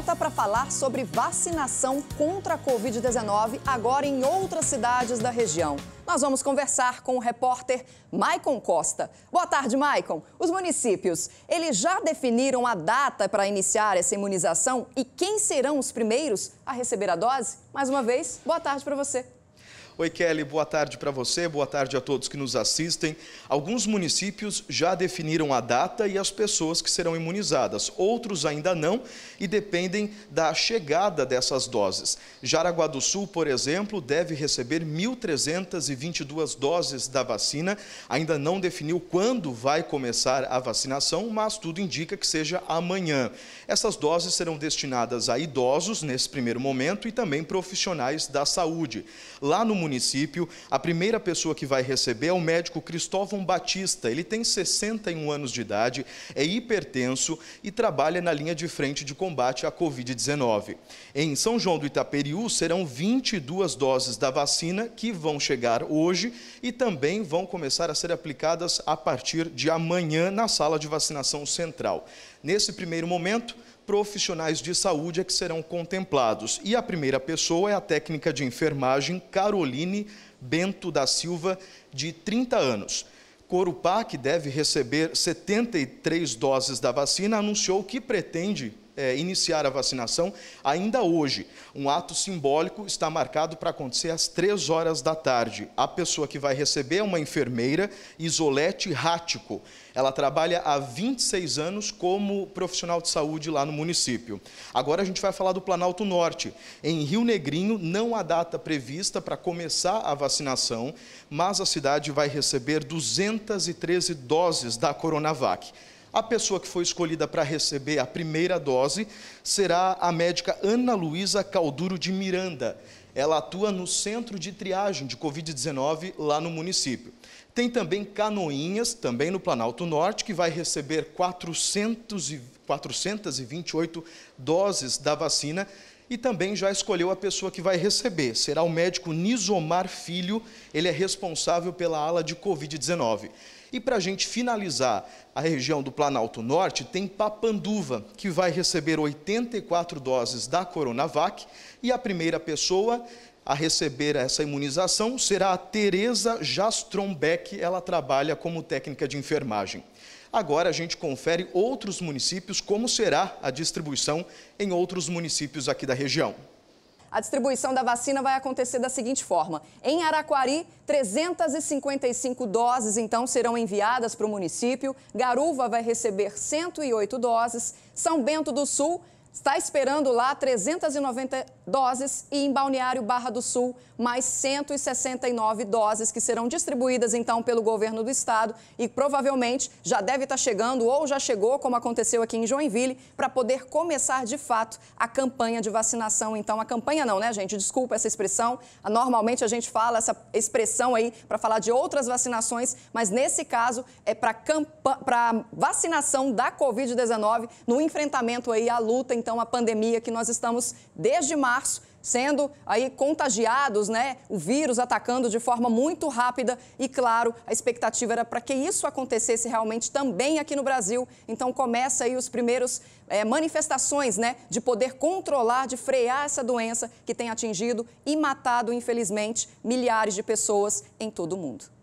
volta para falar sobre vacinação contra a Covid-19 agora em outras cidades da região. Nós vamos conversar com o repórter Maicon Costa. Boa tarde, Maicon. Os municípios, eles já definiram a data para iniciar essa imunização e quem serão os primeiros a receber a dose? Mais uma vez, boa tarde para você. Oi, Kelly, boa tarde para você, boa tarde a todos que nos assistem. Alguns municípios já definiram a data e as pessoas que serão imunizadas, outros ainda não e dependem da chegada dessas doses. Jaraguá do Sul, por exemplo, deve receber 1.322 doses da vacina, ainda não definiu quando vai começar a vacinação, mas tudo indica que seja amanhã. Essas doses serão destinadas a idosos nesse primeiro momento e também profissionais da saúde. Lá no município, município. A primeira pessoa que vai receber é o médico Cristóvão Batista. Ele tem 61 anos de idade, é hipertenso e trabalha na linha de frente de combate à Covid-19. Em São João do Itaperiú, serão 22 doses da vacina que vão chegar hoje e também vão começar a ser aplicadas a partir de amanhã na sala de vacinação central. Nesse primeiro momento, profissionais de saúde é que serão contemplados. E a primeira pessoa é a técnica de enfermagem Caroline Bento da Silva, de 30 anos. Corupá, que deve receber 73 doses da vacina, anunciou que pretende é, iniciar a vacinação, ainda hoje, um ato simbólico está marcado para acontecer às três horas da tarde. A pessoa que vai receber é uma enfermeira, Isolete Rático. Ela trabalha há 26 anos como profissional de saúde lá no município. Agora a gente vai falar do Planalto Norte. Em Rio Negrinho, não há data prevista para começar a vacinação, mas a cidade vai receber 213 doses da Coronavac. A pessoa que foi escolhida para receber a primeira dose será a médica Ana Luísa Calduro de Miranda. Ela atua no centro de triagem de Covid-19 lá no município. Tem também Canoinhas, também no Planalto Norte, que vai receber 400 e, 428 doses da vacina e também já escolheu a pessoa que vai receber. Será o médico Nizomar Filho, ele é responsável pela ala de Covid-19. E para a gente finalizar a região do Planalto Norte, tem Papanduva, que vai receber 84 doses da Coronavac e a primeira pessoa a receber essa imunização será a Tereza Jastrombeck, ela trabalha como técnica de enfermagem. Agora a gente confere outros municípios, como será a distribuição em outros municípios aqui da região. A distribuição da vacina vai acontecer da seguinte forma: em Araquari, 355 doses então serão enviadas para o município, Garuva vai receber 108 doses, São Bento do Sul Está esperando lá 390 doses e em Balneário Barra do Sul, mais 169 doses que serão distribuídas então pelo governo do estado e provavelmente já deve estar chegando ou já chegou, como aconteceu aqui em Joinville, para poder começar de fato a campanha de vacinação. Então, a campanha não, né, gente? Desculpa essa expressão. Normalmente a gente fala essa expressão aí para falar de outras vacinações, mas nesse caso é para camp... vacinação da Covid-19 no enfrentamento aí à luta então a pandemia que nós estamos desde março sendo aí contagiados, né? O vírus atacando de forma muito rápida e claro, a expectativa era para que isso acontecesse realmente também aqui no Brasil. Então começa aí os primeiros é, manifestações, né, de poder controlar, de frear essa doença que tem atingido e matado, infelizmente, milhares de pessoas em todo o mundo.